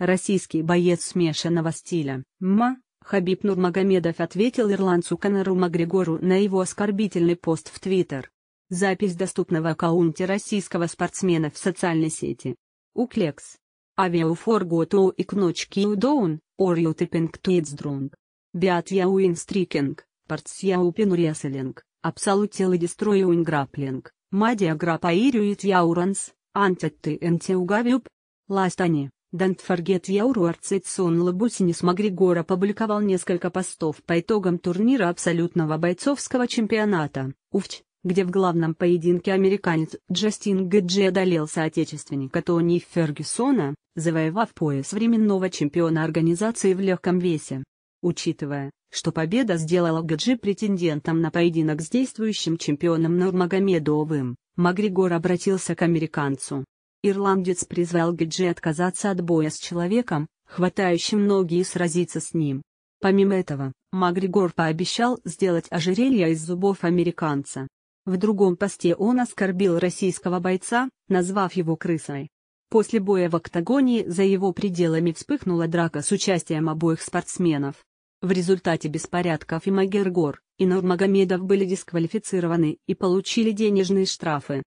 Российский боец смешанного стиля, ММА, Хабиб Нурмагомедов ответил ирландцу Конору Макгрегору на его оскорбительный пост в Твиттер. Запись доступна в аккаунте российского спортсмена в социальной сети. Уклекс. Авиауфорго то и кночки удаун, орью тепинг туицдрунг. Биат яуин стрикинг, портс яупин реселинг, абсолютил и дестроюин граплинг, мадия ирюит яуранс, антетты энтеугавюб. Ластани. Don't forget your words on Лабусинис Магригор опубликовал несколько постов по итогам турнира абсолютного бойцовского чемпионата, УФЧ, где в главном поединке американец Джастин Гэджи одолел соотечественника Тони Фергюсона, завоевав пояс временного чемпиона организации в легком весе. Учитывая, что победа сделала Гаджи претендентом на поединок с действующим чемпионом Нурмагомедовым, Магригор обратился к американцу, Ирландец призвал Гиджи отказаться от боя с человеком, хватающим ноги и сразиться с ним. Помимо этого, Магригор пообещал сделать ожерелье из зубов американца. В другом посте он оскорбил российского бойца, назвав его крысой. После боя в октагоне за его пределами вспыхнула драка с участием обоих спортсменов. В результате беспорядков и Магергор, и Нурмагомедов были дисквалифицированы и получили денежные штрафы.